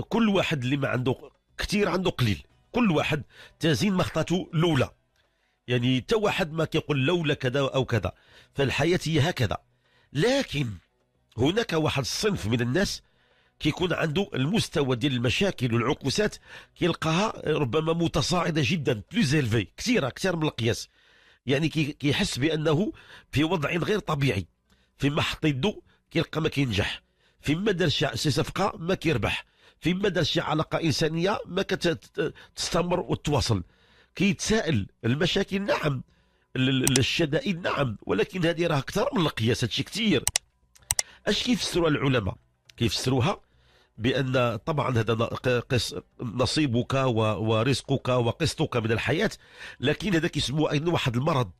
كل واحد اللي ما عنده كثير عنده قليل كل واحد تزين مخطاته الاولى يعني تا واحد ما كيقول لولا كذا او كذا فالحياه هي هكذا لكن هناك واحد الصنف من الناس كيكون عنده المستوى ديال المشاكل والعكوسات كيلقاها ربما متصاعده جدا بلوز الفي كثيره كثير من القياس يعني كيحس بانه في وضع غير طبيعي فيما حط الضوء كيلقى ما كينجح فيما دار شي صفقه ما كيربح في مدى شي علاقه انسانيه ما كتستمر وتواصل كيتسائل المشاكل نعم الشدائد نعم ولكن هذه راه اكثر من القياس هادشي كثير اش كيفسروها العلماء كيفسروها بان طبعا هذا نصيبك ورزقك وقسطك من الحياه لكن هذا كيسموه انه واحد المرض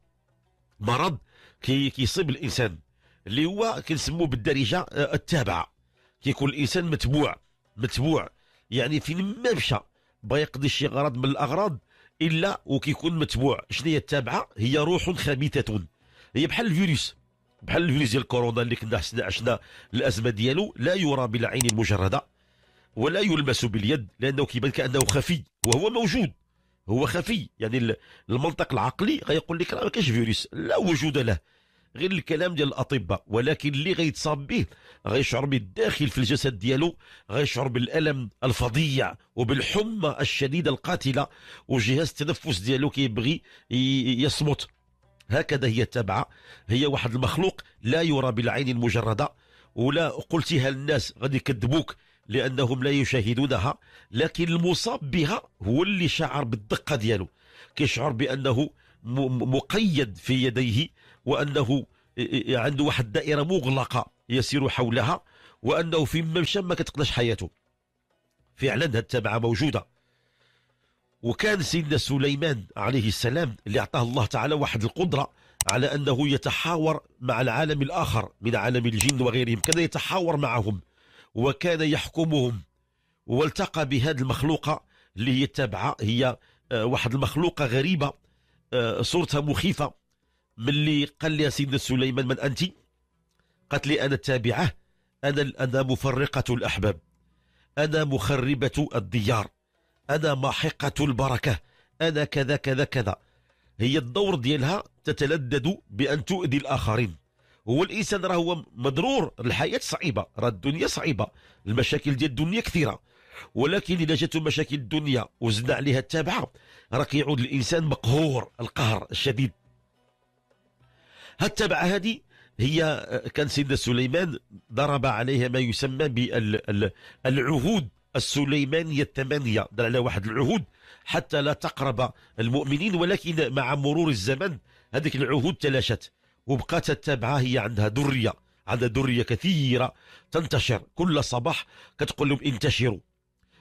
مرض كيصيب الانسان اللي هو كنسموه بالدارجه آه، التابعه كيكون الانسان متبوع متبوع يعني فين ما مشى بغى يقضي شي غرض من الاغراض الا وكيكون متبوع شنو هي التابعه هي روح خبيثه هي بحال الفيروس بحال الفيروس ديال كورونا اللي كنا عشنا الازمه ديالو لا يرى بالعين المجرده ولا يلمس باليد لانه كيبان كانه خفي وهو موجود هو خفي يعني المنطق العقلي غيقول لك راه ما كاينش فيروس لا وجود له غير الكلام ديال الاطباء ولكن اللي غيتصاب به غيشعر بالداخل في الجسد ديالو غيشعر بالالم الفظيع وبالحمى الشديده القاتله وجهاز التنفس ديالو كيبغي يصمت هكذا هي التبعه هي واحد المخلوق لا يرى بالعين المجرده ولا قلتها للناس غادي يكذبوك لانهم لا يشاهدونها لكن المصاب بها هو اللي شعر بالدقه ديالو كيشعر بانه مقيد في يديه وانه عنده واحد الدائره مغلقه يسير حولها وانه في مشى ما كتقضاش حياته فعلا هذه التبعه موجوده وكان سيدنا سليمان عليه السلام اللي اعطاه الله تعالى واحد القدره على انه يتحاور مع العالم الاخر من عالم الجن وغيرهم كان يتحاور معهم وكان يحكمهم والتقى بهذه المخلوقه اللي هي التابعه هي آه، واحد المخلوقه غريبه آه، صورتها مخيفه ملي قال لي سيدنا سليمان من أنت قالت لي أنا التابعه أنا, أنا مفرقة الأحباب أنا مخربة الديار أنا محقة البركة أنا كذا كذا كذا هي الدور ديالها تتلدد بأن تؤذي الآخرين هو الانسان راه هو مضرور الحياه صعيبه راه الدنيا صعيبه المشاكل ديال الدنيا كثيره ولكن اذا جاتو مشاكل الدنيا وزدنا عليها التابعه راه كيعود الانسان مقهور القهر الشديد هالتبعه هذه هي كان سيدنا سليمان ضرب عليها ما يسمى بالعهود السليمانية الثمانية دل على واحد العهود حتى لا تقرب المؤمنين ولكن مع مرور الزمن هذيك العهود تلاشت وبقات التابعة هي عندها درية عندها درية كثيرة تنتشر كل صباح كتقول لهم انتشروا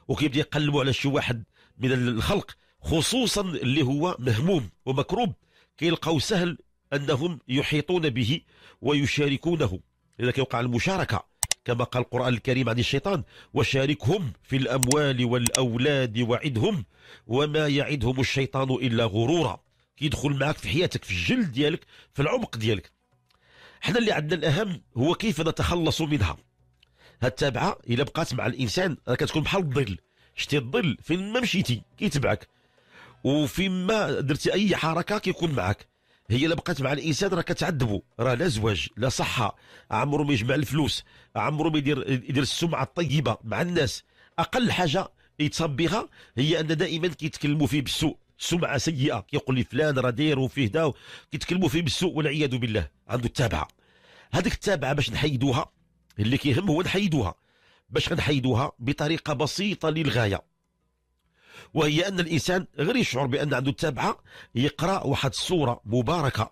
وكيبدا يقلبوا على شي واحد من الخلق خصوصا اللي هو مهموم ومكروب كيلقاو سهل أنهم يحيطون به ويشاركونه لذلك يوقع المشاركة كما قال القرآن الكريم عن الشيطان وشاركهم في الأموال والأولاد وعدهم وما يعدهم الشيطان إلا غرورا كيدخل معك في حياتك في الجلد ديالك في العمق ديالك حنا اللي عندنا الأهم هو كيف نتخلص منها هالتابعه التابعة بقات مع الإنسان راه كتكون بحال الظل شتي الظل فين ما مشيتي كيتبعك وفين ما درتي أي حركة كيكون معك هي اللي بقات مع الانسان راه كتعذبو راه لا زواج لا صحه عمرو ما يجمع الفلوس عمرو ما يدير يدير السمعه الطيبه مع الناس اقل حاجه يتصاب بها هي ان دائما كيتكلموا فيه بالسوء سمعه سيئه كيقول لي فلان راه داير وفيه دا كيتكلموا فيه بالسوء والعياذ بالله عنده التابعه هذيك التابعه باش نحيدوها اللي كيهم هو نحيدوها باش نحيدوها بطريقه بسيطه للغايه وهي أن الإنسان غير يشعر بأن عنده تابعة يقرأ واحد الصورة مباركة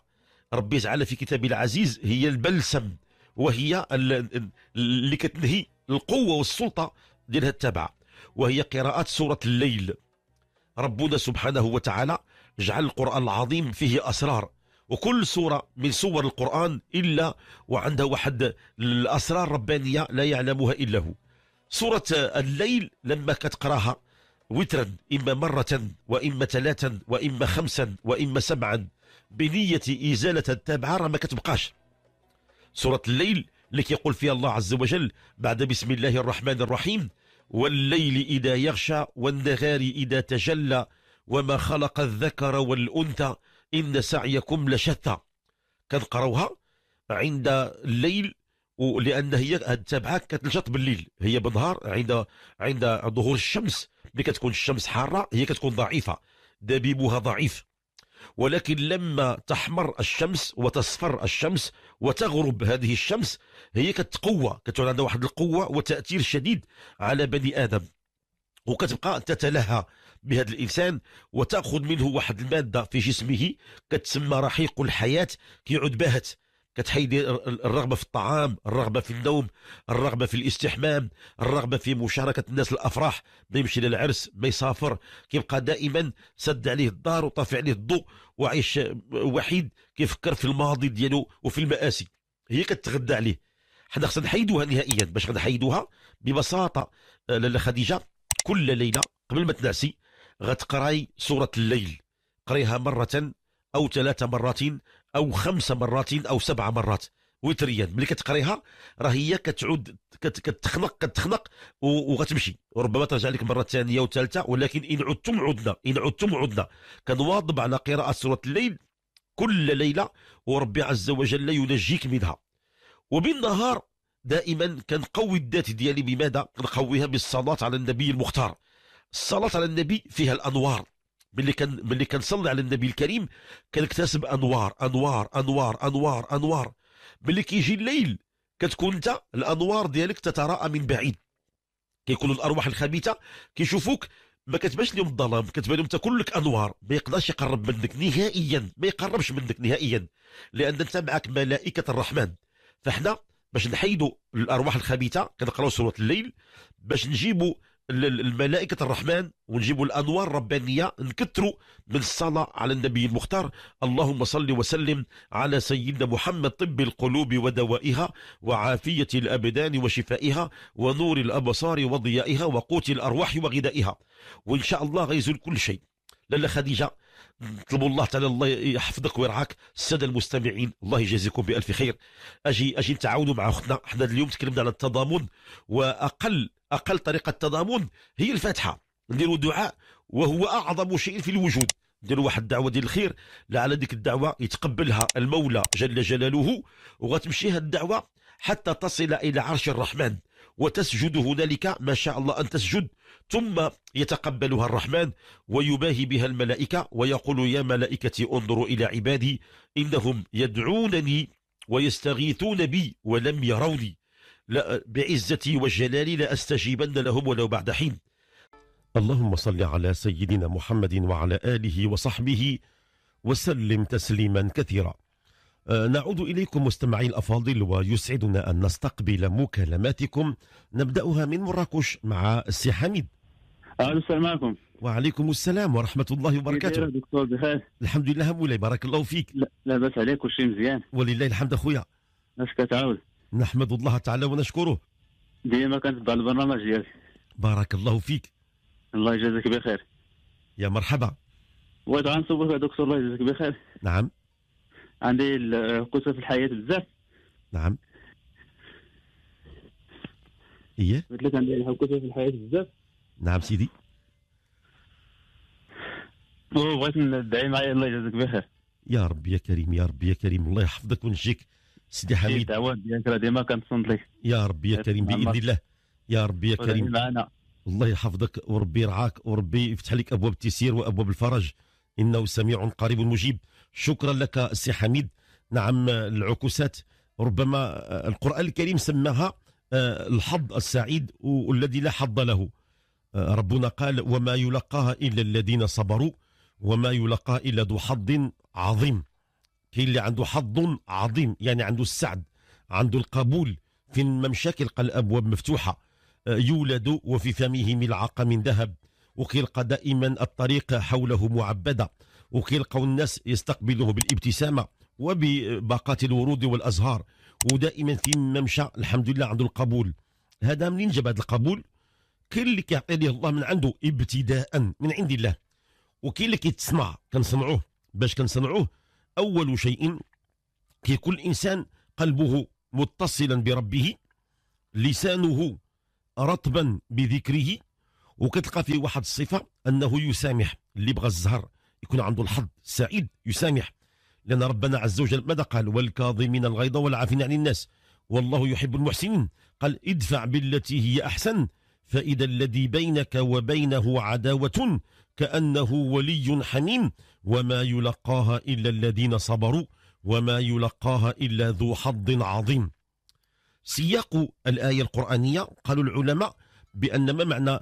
ربي تعالى في كتابه العزيز هي البلسم وهي اللي كتنهي القوة والسلطة ديال التابعة وهي قراءة سورة الليل ربنا سبحانه وتعالى جعل القرآن العظيم فيه أسرار وكل سورة من سور القرآن إلا وعندها واحد الأسرار ربانية لا يعلمها إلا هو سورة الليل لما كتقراها وترا إما مرة وإما ثلاثا وإما خمسا وإما سبعا بنية إزالة التابعة راه ما كتبقاش سورة الليل لكي يقول فيها الله عز وجل بعد بسم الله الرحمن الرحيم والليل إذا يغشى والنهار إذا تجلى وما خلق الذكر والأنثى إن سعيكم لشتى كنقراوها عند الليل ولان هي تابعه كتنشط بالليل هي بالنهار عند عند ظهور الشمس ملي كتكون الشمس حاره هي كتكون ضعيفه دبيبها ضعيف ولكن لما تحمر الشمس وتصفر الشمس وتغرب هذه الشمس هي كتقوى كتكون عندها واحد القوه وتاثير شديد على بني ادم وكتبقى تتلهى بهذا الانسان وتاخذ منه واحد الماده في جسمه كتسمى رحيق الحياه كيعود باهت كتحيدي الرغبه في الطعام الرغبه في النوم الرغبه في الاستحمام الرغبه في مشاركه الناس الافراح ما يمشي للعرس ما يسافر كيبقى دائما سد عليه الدار وطافي عليه الضوء وعيش وحيد كيفكر في الماضي ديالو وفي المآسي هي كتغدى عليه حنا خصنا نحيدوها نهائيا باش غنحيدوها ببساطه آه، لاله خديجه كل ليله قبل ما تنعسي غتقراي سوره الليل قريها مره أو ثلاثه مرات أو خمس مرات أو سبع مرات وتريا ملي كتقريها راه هي كتعود كتخنق كتخنق وغتمشي وربما ترجع لك مره ثانيه وثالثه ولكن ان عدتم عدنا ان عدتم عدنا كنواظب على قراءه سوره الليل كل ليله وربي عز وجل ينجيك منها وبالنهار دائما كنقوي الذات ديالي بماذا كنقويها بالصلاه على النبي المختار الصلاه على النبي فيها الانوار ملي كان ملي كنصلي على النبي الكريم كنكتسب انوار انوار انوار انوار انوار ملي كيجي الليل كتكون انت الانوار ديالك تتراءى من بعيد كيكونوا الارواح الخبيثه كيشوفوك ما كتبانش لهم الظلام كتبان لهم كلك انوار ما يقدرش يقرب منك نهائيا ما يقربش منك نهائيا لان انت معك ملائكه الرحمن فاحنا باش نحيدوا الارواح الخبيثه كنقراو سوره الليل باش نجيبوا الملائكة الرحمن ونجيبوا الأنوار الربانية نكتروا من الصلاة على النبي المختار اللهم صل وسلم على سيدنا محمد طب القلوب ودوائها وعافية الأبدان وشفائها ونور الأبصار وضيائها وقوت الأرواح وغذائها وإن شاء الله غيزول كل شيء لالا خديجة طلبوا الله تعالى الله يحفظك ويرعاك الساده المستمعين الله يجازيكم بالف خير اجي اجي نتعاونوا مع اختنا احنا اليوم تكلمنا على التضامن واقل اقل طريقه تضامن هي الفاتحه نديروا دعاء وهو اعظم شيء في الوجود نديروا واحد الدعوه ديال الخير لعل ديك الدعوه يتقبلها المولى جل جلاله وغتمشي هاد الدعوه حتى تصل الى عرش الرحمن وتسجد هنالك ما شاء الله أن تسجد ثم يتقبلها الرحمن ويباهي بها الملائكة ويقول يا ملائكتي انظروا إلى عبادي إنهم يدعونني ويستغيثون بي ولم يروني لا بعزتي وجلالي لأستجيبن أستجيبن لهم ولو بعد حين اللهم صل على سيدنا محمد وعلى آله وصحبه وسلم تسليما كثيرا آه، نعود إليكم مستمعي الأفاضل ويسعدنا أن نستقبل مكالماتكم نبدأها من مراكش مع السي حميد أهلا وسهلا معكم وعليكم السلام ورحمة الله وبركاته دكتور بخير الحمد لله مولاي بارك الله فيك لا, لا بس عليك كل شيء مزيان ولله الحمد أخويا نشكر تعاود نحمد الله تعالى ونشكره ديما كنتبع البرنامج ديالك بارك الله فيك الله يجازيك بخير يا مرحبا وغنصوبك يا دكتور الله يجازيك بخير نعم عندي القصة في الحياة بزاف نعم إيه قلت لك عندي القصة في الحياة بزاف نعم سيدي وبغيت ندعي معايا الله يجازيك بخير يا رب يا كريم يا رب يا كريم الله يحفظك ونجيك سيدي حميد الدعوات ديالك راه ديما كنصنت لك يا رب يا كريم نعم. باذن الله يا رب يا كريم معنا الله يحفظك وربي يرعاك وربي يفتح لك ابواب التيسير وابواب الفرج إنه سميع قريب مجيب شكرا لك السي حميد نعم العكوسات ربما آه، القرآن الكريم سماها آه، الحظ السعيد والذي لا حظ له آه، ربنا قال وما يلقاها إلا الذين صبروا وما يلقاها إلا ذو حظ عظيم كاين اللي عنده حظ عظيم يعني عنده السعد عنده القبول في ممشاك يلقى الابواب مفتوحه يولد وفي فمه ملعقه من ذهب وكيلقى دائما الطريق حوله معبده وكيلقى الناس يستقبلوه بالابتسامه وبباقات الورود والازهار ودائما فيما مشى الحمد لله عنده القبول هذا منين جاب هذا القبول كاين اللي كيعطي ليه الله من عنده ابتداء من عند الله وكاين اللي كيتصنع كنصنعوه باش كنصنعوه اول شيء كيكون الانسان قلبه متصلا بربه لسانه رطبا بذكره وكتلقى فيه واحد الصفه انه يسامح اللي بغى الزهر يكون عنده الحظ سعيد يسامح لان ربنا عز وجل ماذا قال والكاظمين الغيظ والعافين عن الناس والله يحب المحسنين قال ادفع بالتي هي احسن فاذا الذي بينك وبينه عداوه كانه ولي حميم وما يلقاها الا الذين صبروا وما يلقاها الا ذو حظ عظيم سياق الايه القرانيه قالوا العلماء بان ما معنى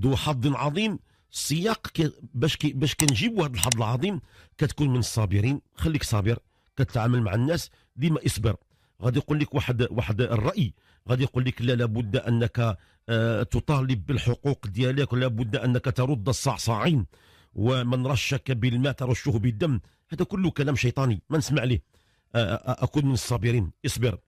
ذو حظ عظيم السياق باش باش كنجيبوا هذا الحظ العظيم كتكون من الصابرين خليك صابر كتعامل مع الناس ديما اصبر غادي يقول لك واحد واحد الراي غادي يقول لك لا لابد انك آه، تطالب بالحقوق ديالك لابد انك ترد الصعصاعين ومن رشك بالماء ترشه بالدم هذا كله كلام شيطاني ما نسمع ليه آه، آه، اكون من الصابرين اصبر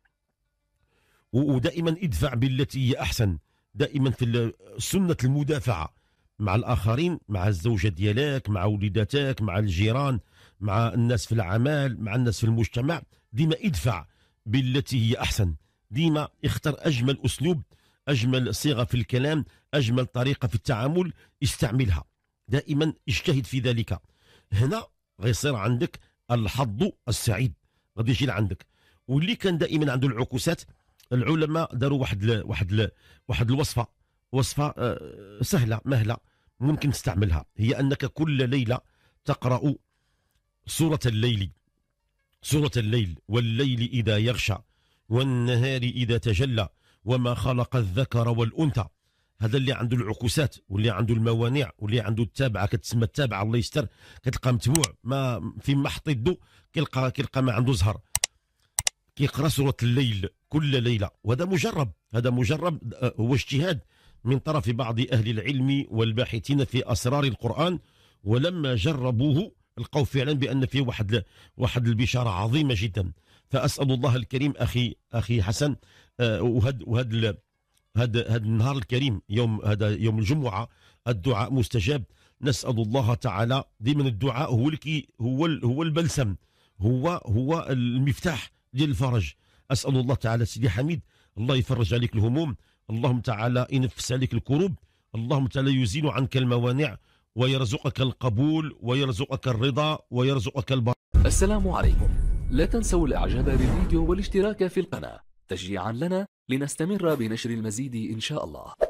ودائما ادفع بالتي هي احسن دائما في سنة المدافعة مع الآخرين مع الزوجة ديالك مع وليداتك مع الجيران مع الناس في العمل مع الناس في المجتمع ديما ادفع بالتي هي أحسن ديما اختر أجمل أسلوب أجمل صيغة في الكلام أجمل طريقة في التعامل استعملها دائما اجتهد في ذلك هنا غيصير عندك الحظ السعيد غادي يجي لعندك واللي كان دائما عنده العكوسات العلماء داروا واحد ل... واحد واحد الوصفه وصفه آه، سهله مهله ممكن تستعملها هي انك كل ليله تقرا سوره الليل سوره الليل والليل اذا يغشى والنهار اذا تجلى وما خلق الذكر والانثى هذا اللي عنده العكوسات واللي عنده الموانع واللي عنده التابعه كتسمى التابعه الله يستر كتلقى متبوع ما فيما حط يده كيلقى كيلقى ما عنده زهر كيقرا سوره الليل كل ليله وهذا مجرب هذا مجرب آه، هو اجتهاد من طرف بعض اهل العلم والباحثين في اسرار القران ولما جربوه لقوا فعلا بان فيه واحد واحد البشاره عظيمه جدا فاسال الله الكريم اخي اخي حسن آه، وهد وهد هذا هذا النهار الكريم يوم هذا يوم الجمعه الدعاء مستجاب نسال الله تعالى دائما الدعاء هو الكي هو هو البلسم هو هو المفتاح ديال الفرج اسال الله تعالى سيدي حميد الله يفرج عليك الهموم اللهم تعالى ينفس عليك الكروب اللهم تعالى يزيل عنك الموانع ويرزقك القبول ويرزقك الرضا ويرزقك البر السلام عليكم لا تنسوا الاعجاب بالفيديو والاشتراك في القناة تشجيعا لنا لنستمر بنشر المزيد ان شاء الله